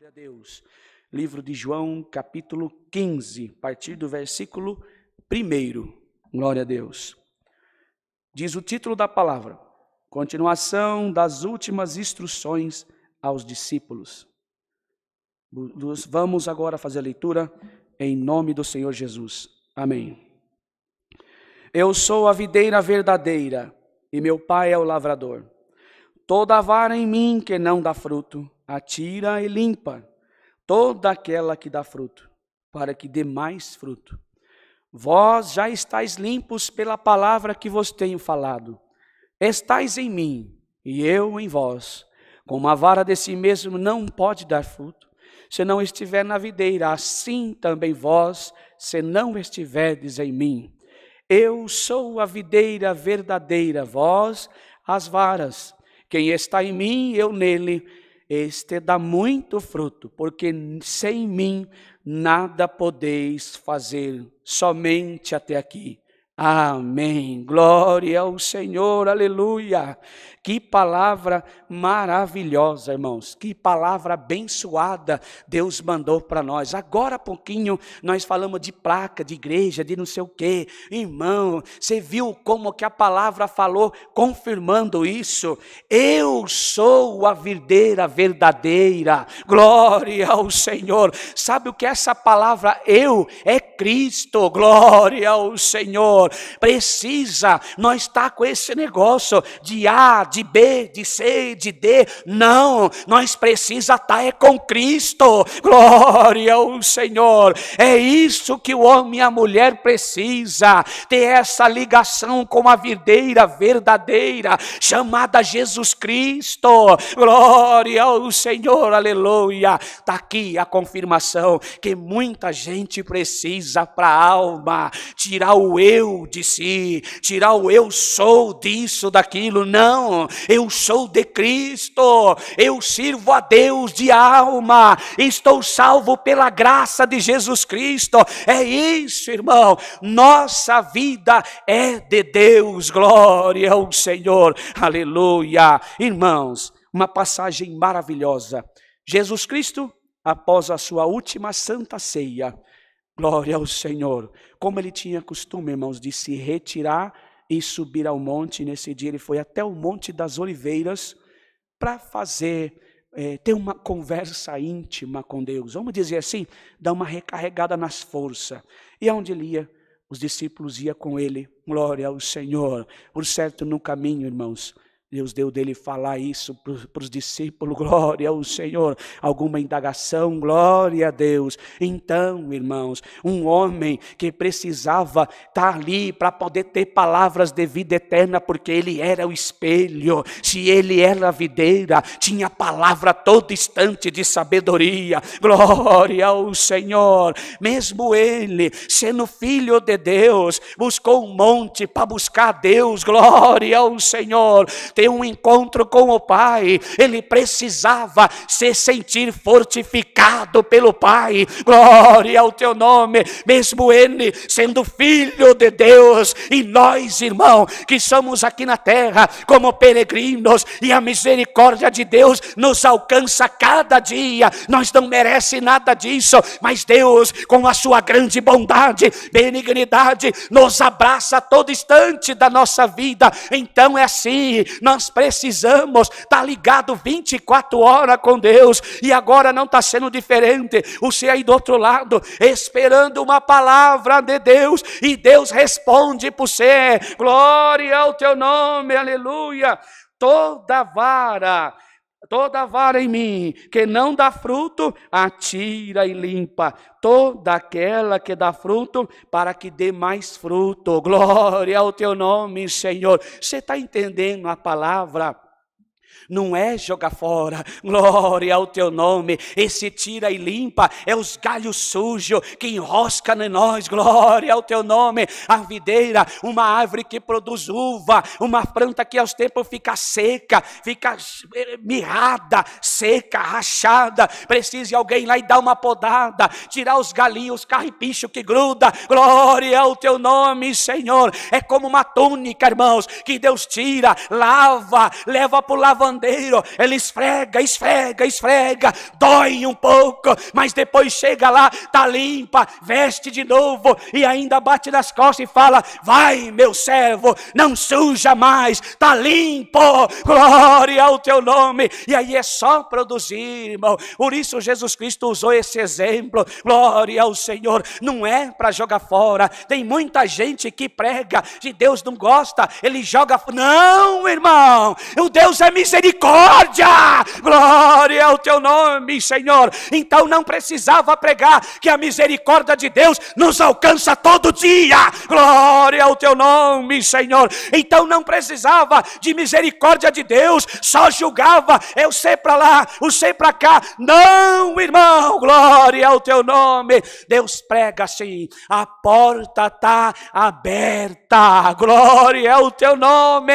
Glória a Deus. Livro de João, capítulo 15, a partir do versículo 1. Glória a Deus. Diz o título da palavra: Continuação das últimas instruções aos discípulos. Vamos agora fazer a leitura em nome do Senhor Jesus. Amém. Eu sou a videira verdadeira e meu Pai é o lavrador. Toda vara em mim que não dá fruto, atira e limpa toda aquela que dá fruto, para que dê mais fruto. Vós já estáis limpos pela palavra que vos tenho falado. Estais em mim e eu em vós. Como a vara de si mesmo não pode dar fruto, se não estiver na videira, assim também vós, se não estiverdes em mim. Eu sou a videira verdadeira, vós as varas. Quem está em mim, eu nele este dá muito fruto, porque sem mim nada podeis fazer, somente até aqui. Amém. Glória ao Senhor, aleluia. Que palavra maravilhosa, irmãos. Que palavra abençoada Deus mandou para nós. Agora há pouquinho nós falamos de placa, de igreja, de não sei o quê. Irmão, você viu como que a palavra falou confirmando isso? Eu sou a verdadeira, verdadeira. Glória ao Senhor. Sabe o que é essa palavra eu é Cristo. Glória ao Senhor. Senhor. Precisa não estar tá com esse negócio de A, de B, de C, de D. Não, nós precisa estar tá, é com Cristo. Glória ao Senhor. É isso que o homem e a mulher precisa ter essa ligação com a videira verdadeira, chamada Jesus Cristo. Glória ao Senhor, aleluia. Está aqui a confirmação que muita gente precisa para a alma tirar o eu de si, tirar o eu sou disso, daquilo. Não, eu sou de Cristo, eu sirvo a Deus de alma, estou salvo pela graça de Jesus Cristo. É isso, irmão. Nossa vida é de Deus, glória ao Senhor, aleluia. Irmãos, uma passagem maravilhosa. Jesus Cristo, após a sua última santa ceia, Glória ao Senhor. Como ele tinha costume, irmãos, de se retirar e subir ao monte, nesse dia ele foi até o Monte das Oliveiras para fazer, é, ter uma conversa íntima com Deus. Vamos dizer assim, dar uma recarregada nas forças. E aonde ele ia, os discípulos iam com ele. Glória ao Senhor. Por certo, no caminho, irmãos, Deus deu dele falar isso para os discípulos, glória ao Senhor. Alguma indagação, glória a Deus. Então, irmãos, um homem que precisava estar tá ali para poder ter palavras de vida eterna, porque ele era o espelho. Se ele era a videira, tinha palavra todo instante de sabedoria, glória ao Senhor. Mesmo ele, sendo filho de Deus, buscou um monte para buscar a Deus, glória ao Senhor ter um encontro com o Pai, ele precisava se sentir fortificado pelo Pai. Glória ao teu nome, mesmo ele sendo filho de Deus, e nós, irmão, que somos aqui na terra como peregrinos, e a misericórdia de Deus nos alcança cada dia, nós não merece nada disso, mas Deus, com a sua grande bondade, benignidade, nos abraça a todo instante da nossa vida. Então é assim, nós precisamos estar tá ligado 24 horas com Deus, e agora não está sendo diferente. Você aí do outro lado, esperando uma palavra de Deus, e Deus responde por você: glória ao teu nome, aleluia. Toda vara toda vara em mim que não dá fruto, atira e limpa toda aquela que dá fruto, para que dê mais fruto. Glória ao teu nome, Senhor. Você está entendendo a palavra? não é jogar fora, glória ao teu nome, esse tira e limpa, é os galhos sujos que enrosca em nós, glória ao teu nome, a videira, uma árvore que produz uva, uma planta que aos tempos fica seca, fica eh, mirrada, seca, rachada, precisa alguém lá e dar uma podada, tirar os galinhos, carripicho que gruda, glória ao teu nome, Senhor, é como uma túnica, irmãos, que Deus tira, lava, leva para o lavandero, ele esfrega, esfrega, esfrega, dói um pouco, mas depois chega lá, tá limpa, veste de novo e ainda bate nas costas e fala: Vai, meu servo, não suja mais, tá limpo, glória ao teu nome. E aí é só produzir, irmão. Por isso Jesus Cristo usou esse exemplo, glória ao Senhor. Não é para jogar fora. Tem muita gente que prega de Deus não gosta, ele joga. Não, irmão, o Deus é misericórdia misericórdia. Glória ao teu nome, Senhor. Então não precisava pregar que a misericórdia de Deus nos alcança todo dia. Glória ao teu nome, Senhor. Então não precisava de misericórdia de Deus, só julgava, eu sei para lá, eu sei para cá. Não, irmão, glória ao teu nome. Deus prega assim, a porta está aberta. Glória ao teu nome.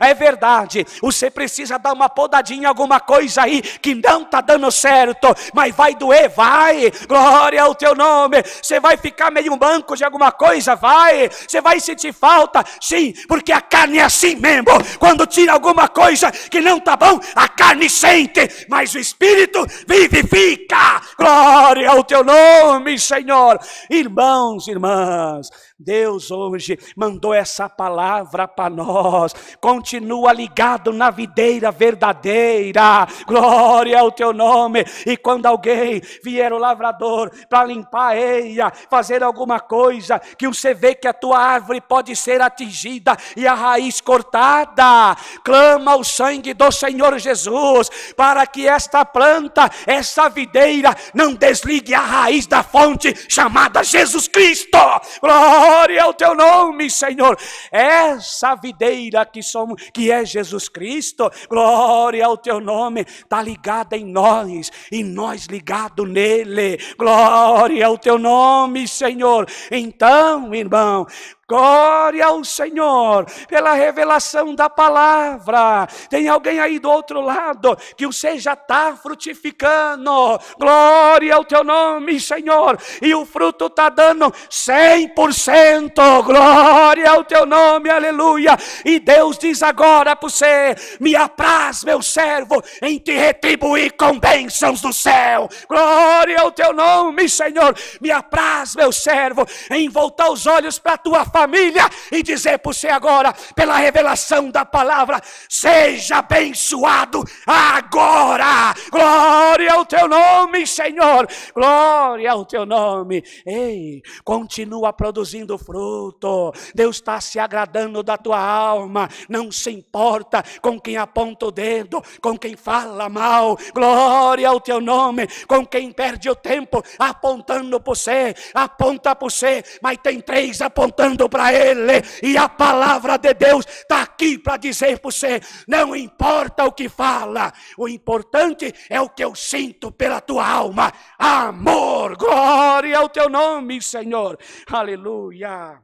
É verdade, você precisa dar dar uma podadinha alguma coisa aí que não está dando certo, mas vai doer, vai, glória ao teu nome. Você vai ficar meio banco de alguma coisa, vai, você vai sentir falta, sim, porque a carne é assim mesmo. Quando tira alguma coisa que não está bom, a carne sente, mas o espírito vivifica, glória ao teu nome, Senhor. Irmãos, irmãs, Deus hoje mandou essa palavra para nós. Continua ligado na videira verdadeira. Glória ao teu nome. E quando alguém vier o lavrador para limpar a eia, fazer alguma coisa que você vê que a tua árvore pode ser atingida e a raiz cortada, clama o sangue do Senhor Jesus para que esta planta, essa videira não desligue a raiz da fonte chamada Jesus Cristo. Glória Glória ao teu nome, Senhor. Essa videira que somos, que é Jesus Cristo, glória ao teu nome, está ligada em nós e nós ligado nele. Glória ao teu nome, Senhor. Então, irmão, Glória ao Senhor pela revelação da palavra. Tem alguém aí do outro lado que o seja está frutificando. Glória ao teu nome, Senhor. E o fruto está dando 100%. Glória ao teu nome, aleluia. E Deus diz agora para você: me apraz, meu servo, em te retribuir com bênçãos do céu. Glória ao teu nome, Senhor. Me apraz, meu servo, em voltar os olhos para a tua face família e dizer por você agora, pela revelação da palavra, seja abençoado agora. Glória ao teu nome, Senhor. Glória ao teu nome. Ei, continua produzindo fruto. Deus está se agradando da tua alma. Não se importa com quem aponta o dedo, com quem fala mal. Glória ao teu nome. Com quem perde o tempo apontando por você, aponta por você, mas tem três apontando para ele, e a palavra de Deus está aqui para dizer para você: não importa o que fala, o importante é o que eu sinto pela tua alma. Amor, glória ao teu nome, Senhor. Aleluia.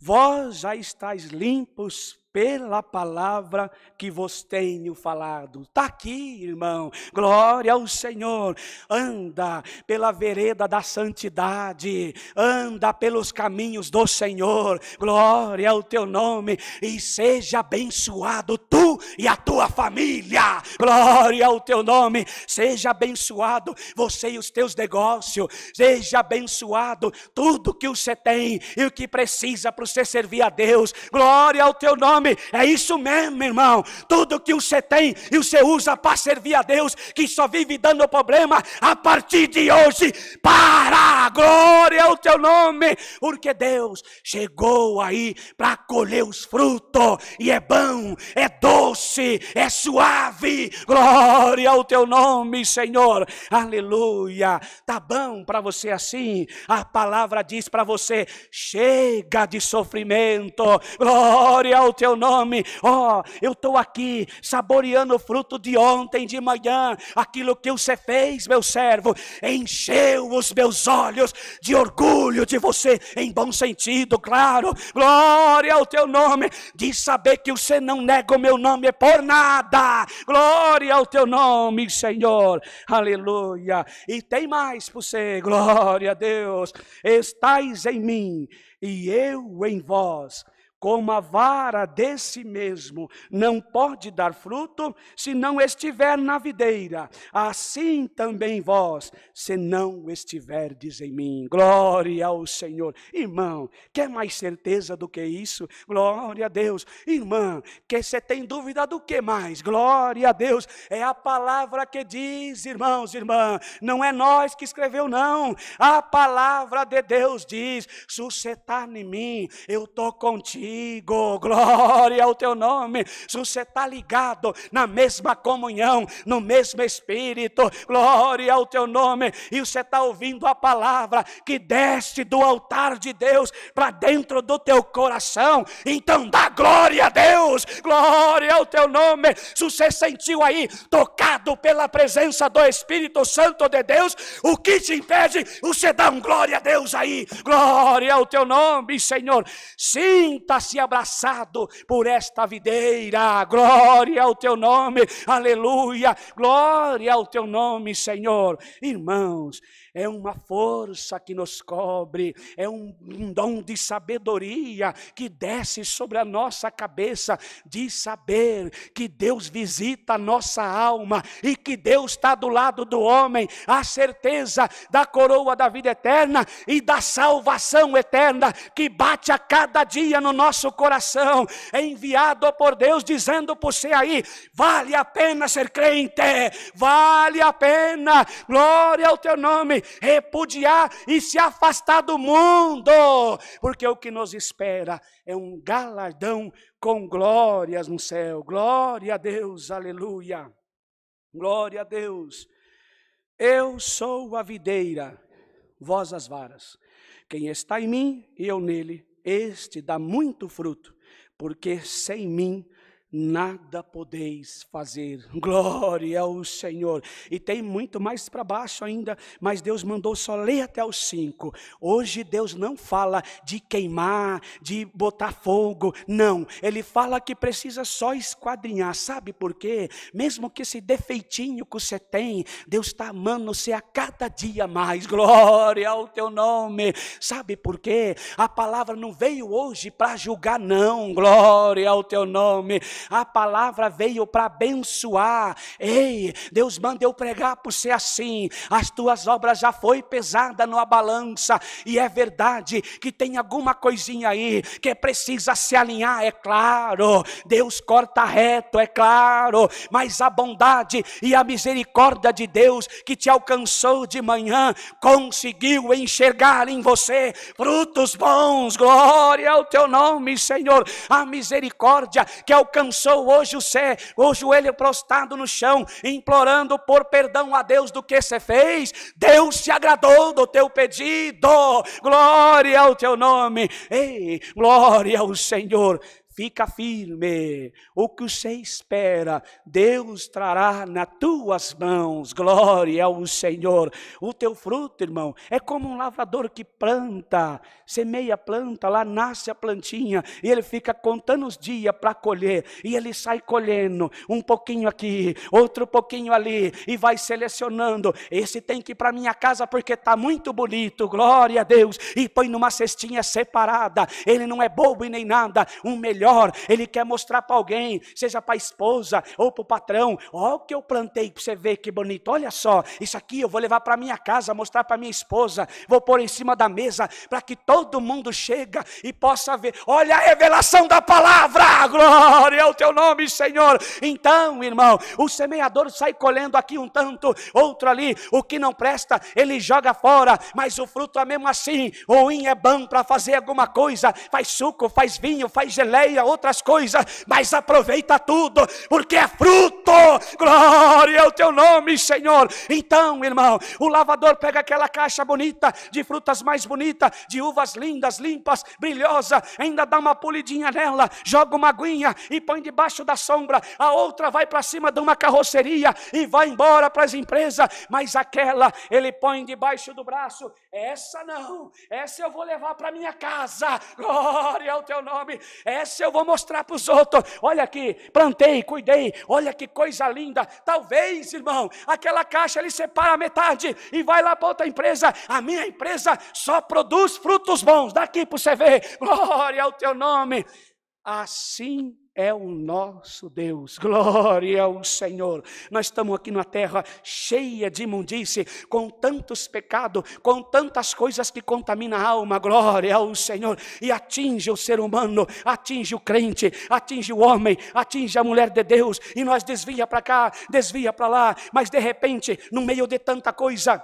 Vós já estáis limpos pela palavra que vos tenho falado. Está aqui, irmão. Glória ao Senhor. Anda pela vereda da santidade, anda pelos caminhos do Senhor. Glória ao teu nome e seja abençoado tu e a tua família. Glória ao teu nome. Seja abençoado você e os teus negócios. Seja abençoado tudo que você tem e o que precisa para você servir a Deus. Glória ao teu nome nome. É isso mesmo, irmão. Tudo que você tem e você usa para servir a Deus, que só vive dando problema, a partir de hoje, para a glória ao teu nome, porque Deus chegou aí para colher os frutos, e é bom, é doce, é suave. Glória ao teu nome, Senhor. Aleluia. Tá bom para você assim? A palavra diz para você: chega de sofrimento. Glória ao teu teu nome. Ó, oh, eu estou aqui saboreando o fruto de ontem de manhã, aquilo que você fez, meu servo, encheu os meus olhos de orgulho de você, em bom sentido, claro. Glória ao teu nome, de saber que você não nega o meu nome por nada. Glória ao teu nome, Senhor. Aleluia. E tem mais para você, glória a Deus. Estais em mim e eu em vós como a vara de si mesmo não pode dar fruto se não estiver na videira, assim também vós, se não estiverdes em mim. Glória ao Senhor. Irmão, quer mais certeza do que isso? Glória a Deus. Irmã, que você tem dúvida do que mais? Glória a Deus. É a palavra que diz, irmãos, irmã, não é nós que escreveu não. A palavra de Deus diz: "Sucetar em mim, eu tô contigo." contigo. Glória ao teu nome. se Você está ligado na mesma comunhão, no mesmo espírito. Glória ao teu nome. E você está ouvindo a palavra que desce do altar de Deus para dentro do teu coração. Então dá glória a Deus. Glória ao teu nome. Se você sentiu aí tocado pela presença do Espírito Santo de Deus, o que te impede? Você dá um glória a Deus aí. Glória ao teu nome, Senhor. Sinta se abraçado por esta videira. Glória ao teu nome, aleluia, glória ao teu nome, Senhor. Irmãos, é uma força que nos cobre, é um, dom de sabedoria que desce sobre a nossa cabeça, de saber que Deus visita a nossa alma e que Deus está do lado do homem, a certeza da coroa da vida eterna e da salvação eterna que bate a cada dia no nosso coração, é enviado por Deus dizendo por você aí: vale a pena ser crente, vale a pena, glória ao teu nome, repudiar e se afastar do mundo, porque o que nos espera é um galardão com glórias no céu. Glória a Deus, aleluia. Glória a Deus. Eu sou a videira, vós as varas. Quem está em mim e eu nele, este dá muito fruto, porque sem mim nada podeis fazer. Glória ao Senhor. E tem muito mais para baixo ainda, mas Deus mandou só ler até os cinco. Hoje Deus não fala de queimar, de botar fogo, não. Ele fala que precisa só esquadrinhar. Sabe por quê? Mesmo que esse defeitinho que você tem, Deus está amando você a cada dia mais. Glória ao teu nome. Sabe por quê? A palavra não veio hoje para julgar, não. Glória ao teu nome a palavra veio para abençoar. Ei, Deus manda eu pregar por ser assim. As tuas obras já foi pesada numa balança, e é verdade que tem alguma coisinha aí que precisa se alinhar, é claro. Deus corta reto, é claro, mas a bondade e a misericórdia de Deus que te alcançou de manhã conseguiu enxergar em você frutos bons. Glória ao teu nome, Senhor. A misericórdia que alcançou sou hoje o sé, o joelho prostrado no chão, implorando por perdão a Deus do que você fez, Deus se agradou do teu pedido, glória ao teu nome, ei, glória ao Senhor fica firme. O que você espera, Deus trará nas tuas mãos. Glória ao Senhor. O teu fruto, irmão, é como um lavador que planta, semeia a planta, lá nasce a plantinha, e ele fica contando os dias para colher, e ele sai colhendo um pouquinho aqui, outro pouquinho ali, e vai selecionando. Esse tem que ir para minha casa porque está muito bonito. Glória a Deus. E põe numa cestinha separada. Ele não é bobo e nem nada. Um melhor melhor, ele quer mostrar para alguém, seja para a esposa ou para o patrão, olha o que eu plantei para você ver que bonito, olha só, isso aqui eu vou levar para minha casa, mostrar para minha esposa, vou pôr em cima da mesa, para que todo mundo chega e possa ver, olha a revelação da palavra, glória ao teu nome Senhor, então irmão, o semeador sai colhendo aqui um tanto, outro ali, o que não presta, ele joga fora, mas o fruto é mesmo assim, ruim é bom para fazer alguma coisa, faz suco, faz vinho, faz geleia, a outras coisas, mas aproveita tudo, porque é fruto. Glória ao teu nome, Senhor. Então, irmão, o lavador pega aquela caixa bonita, de frutas mais bonita, de uvas lindas, limpas, brilhosa, ainda dá uma polidinha nela, joga uma aguinha e põe debaixo da sombra. A outra vai para cima de uma carroceria e vai embora para as empresas, mas aquela ele põe debaixo do braço. Essa não, essa eu vou levar para minha casa. Glória ao teu nome. Essa esse eu vou mostrar para os outros. Olha aqui, plantei, cuidei, olha que coisa linda. Talvez, irmão, aquela caixa ele separa a metade e vai lá para outra empresa. A minha empresa só produz frutos bons. Daqui para você ver. Glória ao teu nome. Assim é o nosso Deus. Glória ao Senhor. Nós estamos aqui na terra cheia de imundície, com tantos pecados, com tantas coisas que contaminam a alma. Glória ao Senhor. E atinge o ser humano, atinge o crente, atinge o homem, atinge a mulher de Deus. E nós desvia para cá, desvia para lá, mas de repente, no meio de tanta coisa,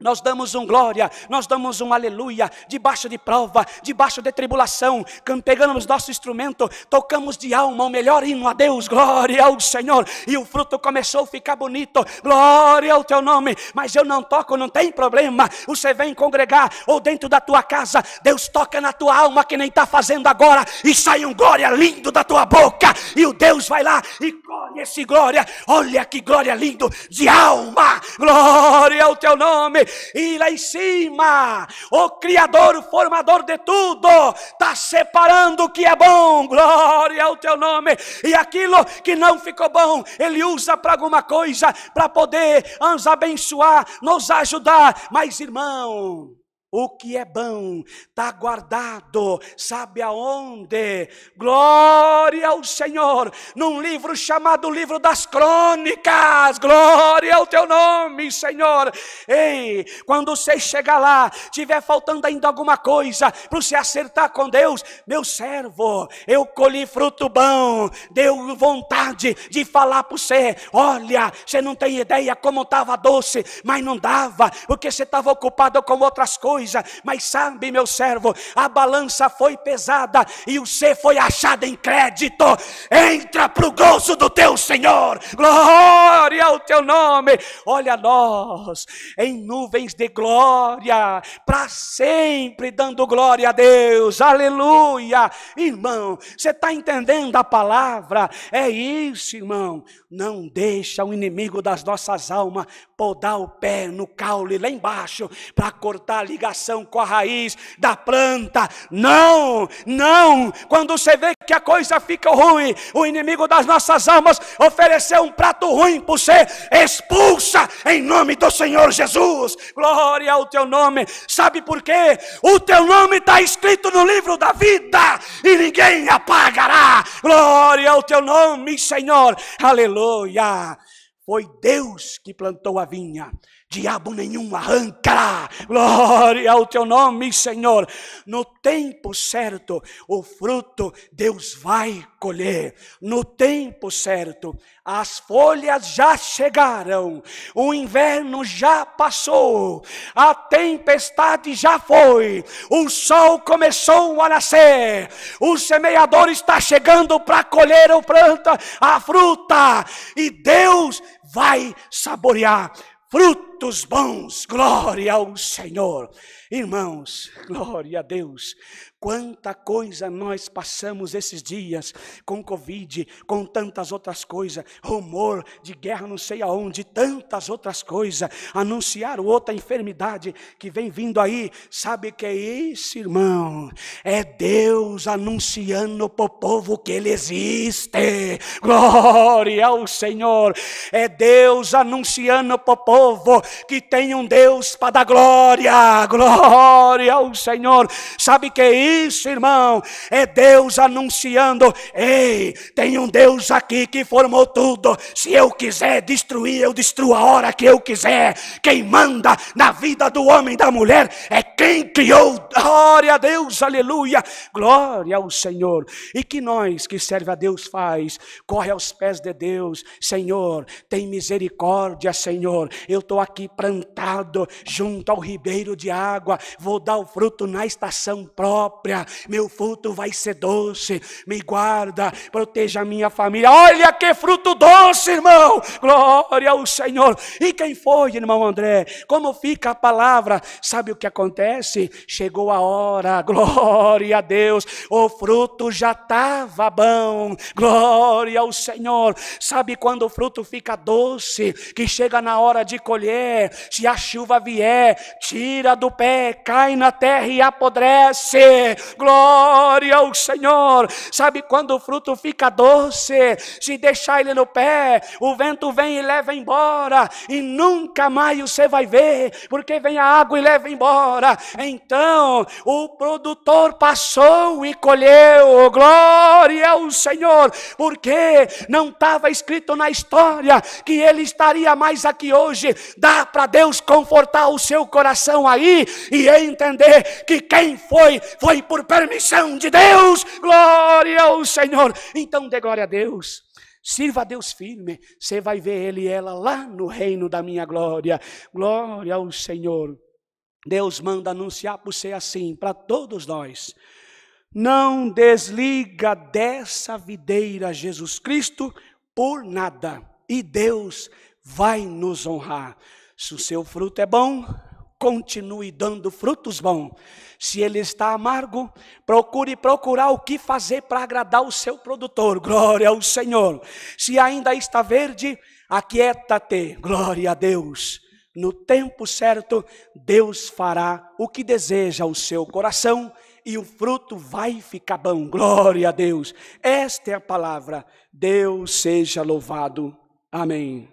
nós damos um glória, nós damos um aleluia, debaixo de prova, debaixo de tribulação, pegamos nosso instrumento, tocamos de alma o melhor hino a Deus, glória ao Senhor, e o fruto começou a ficar bonito, glória ao teu nome, mas eu não toco, não tem problema, você vem congregar, ou dentro da tua casa, Deus toca na tua alma que nem está fazendo agora, e sai um glória lindo da tua boca, e o Deus vai lá e colhe esse glória, olha que glória lindo de alma, glória ao teu nome e lá em cima, o Criador, o Formador de tudo, está separando o que é bom, glória ao teu nome, e aquilo que não ficou bom, Ele usa para alguma coisa, para poder nos abençoar, nos ajudar, mas irmão, o que é bom está guardado, sabe aonde? Glória ao Senhor, num livro chamado Livro das Crônicas. Glória ao teu nome, Senhor. Ei, quando você chegar lá, tiver faltando ainda alguma coisa para você acertar com Deus, meu servo, eu colhi fruto bom, deu vontade de falar para você: olha, você não tem ideia como estava doce, mas não dava, porque você estava ocupado com outras coisas coisa, mas sabe, meu servo, a balança foi pesada e o C foi achado em crédito. Entra para o gozo do teu Senhor, glória ao teu nome. Olha nós, em nuvens de glória, para sempre dando glória a Deus, aleluia. Irmão, você está entendendo a palavra? É isso, irmão. Não deixa o inimigo das nossas almas podar o pé no caule lá embaixo para cortar a ligação com a raiz da planta. Não, não. Quando você vê que a coisa fica ruim, o inimigo das nossas almas ofereceu um prato ruim para você, expulsa em nome do Senhor Jesus. Glória ao teu nome. Sabe por quê? O teu nome está escrito no livro da vida e ninguém apagará. Glória ao teu nome, Senhor. Aleluia. Foi Deus que plantou a vinha. Diabo nenhum arrancará. Glória ao teu nome, Senhor. No tempo certo, o fruto Deus vai colher. No tempo certo, as folhas já chegaram. O inverno já passou. A tempestade já foi. O sol começou a nascer. O semeador está chegando para colher o planta, a fruta. E Deus vai saborear fruto frutos bons, glória ao Senhor. Irmãos, glória a Deus. Quanta coisa nós passamos esses dias com Covid, com tantas outras coisas, rumor de guerra, não sei aonde, tantas outras coisas, anunciaram outra enfermidade que vem vindo aí. Sabe que é isso, irmão? É Deus anunciando para o povo que Ele existe. Glória ao Senhor. É Deus anunciando para o povo que tem um Deus para dar glória, glória ao Senhor. Sabe que é isso, irmão? É Deus anunciando: ei, tem um Deus aqui que formou tudo. Se eu quiser destruir, eu destruo a hora que eu quiser. Quem manda na vida do homem e da mulher é quem criou. Glória a Deus, aleluia, glória ao Senhor. E que nós que serve a Deus faz, corre aos pés de Deus, Senhor, tem misericórdia, Senhor. Eu estou aqui aqui plantado junto ao ribeiro de água, vou dar o fruto na estação própria, meu fruto vai ser doce, me guarda, proteja a minha família. Olha que fruto doce, irmão! Glória ao Senhor! E quem foi, irmão André? Como fica a palavra? Sabe o que acontece? Chegou a hora, glória a Deus, o fruto já estava bom, glória ao Senhor. Sabe quando o fruto fica doce, que chega na hora de colher? se a chuva vier, tira do pé, cai na terra e apodrece. Glória ao Senhor. Sabe quando o fruto fica doce? Se deixar ele no pé, o vento vem e leva embora, e nunca mais você vai ver, porque vem a água e leva embora. Então, o produtor passou e colheu. Glória ao Senhor, porque não estava escrito na história que ele estaria mais aqui hoje para Deus, confortar o seu coração aí e entender que quem foi, foi por permissão de Deus. Glória ao Senhor. Então dê glória a Deus. Sirva a Deus firme, você vai ver ele e ela lá no reino da minha glória. Glória ao Senhor. Deus manda anunciar por ser assim para todos nós. Não desliga dessa videira Jesus Cristo por nada, e Deus vai nos honrar. Se o seu fruto é bom, continue dando frutos bons. Se ele está amargo, procure procurar o que fazer para agradar o seu produtor. Glória ao Senhor. Se ainda está verde, aquieta-te. Glória a Deus. No tempo certo, Deus fará o que deseja o seu coração e o fruto vai ficar bom. Glória a Deus. Esta é a palavra. Deus seja louvado. Amém.